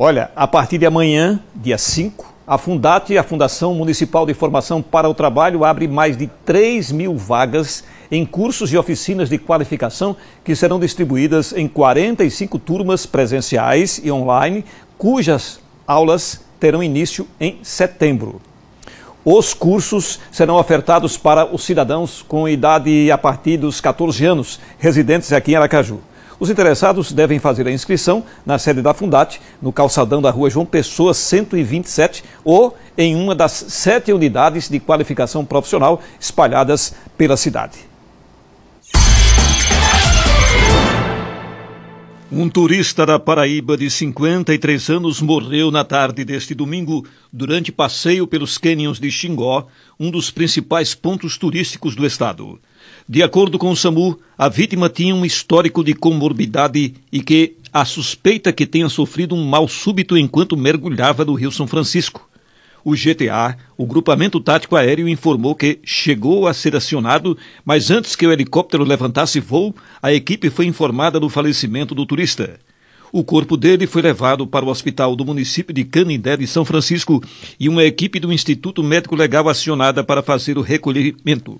Olha, a partir de amanhã, dia 5, a Fundate, a Fundação Municipal de Formação para o Trabalho, abre mais de 3 mil vagas em cursos e oficinas de qualificação que serão distribuídas em 45 turmas presenciais e online, cujas aulas terão início em setembro. Os cursos serão ofertados para os cidadãos com idade a partir dos 14 anos, residentes aqui em Aracaju. Os interessados devem fazer a inscrição na sede da Fundate, no calçadão da rua João Pessoa 127 ou em uma das sete unidades de qualificação profissional espalhadas pela cidade. Um turista da Paraíba de 53 anos morreu na tarde deste domingo durante passeio pelos cânions de Xingó, um dos principais pontos turísticos do estado. De acordo com o SAMU, a vítima tinha um histórico de comorbidade e que a suspeita que tenha sofrido um mal súbito enquanto mergulhava no Rio São Francisco. O GTA, o Grupamento Tático Aéreo, informou que chegou a ser acionado, mas antes que o helicóptero levantasse voo, a equipe foi informada do falecimento do turista. O corpo dele foi levado para o hospital do município de Canindé de São Francisco e uma equipe do Instituto Médico Legal acionada para fazer o recolhimento.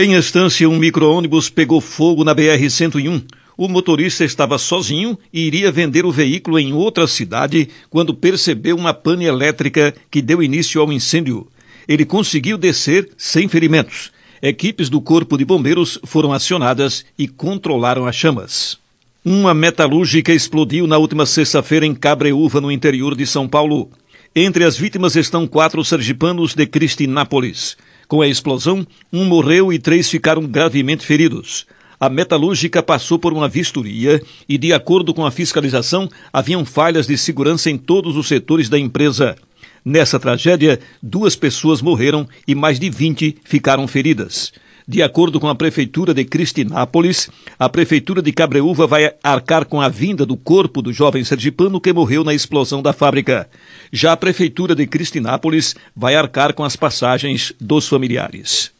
Em Estância, um micro-ônibus pegou fogo na BR-101. O motorista estava sozinho e iria vender o veículo em outra cidade quando percebeu uma pane elétrica que deu início ao incêndio. Ele conseguiu descer sem ferimentos. Equipes do Corpo de Bombeiros foram acionadas e controlaram as chamas. Uma metalúrgica explodiu na última sexta-feira em Cabreúva, no interior de São Paulo. Entre as vítimas estão quatro sergipanos de Cristinápolis. Com a explosão, um morreu e três ficaram gravemente feridos. A metalúrgica passou por uma vistoria e, de acordo com a fiscalização, haviam falhas de segurança em todos os setores da empresa. Nessa tragédia, duas pessoas morreram e mais de 20 ficaram feridas. De acordo com a Prefeitura de Cristinápolis, a Prefeitura de Cabreúva vai arcar com a vinda do corpo do jovem sergipano que morreu na explosão da fábrica. Já a Prefeitura de Cristinápolis vai arcar com as passagens dos familiares.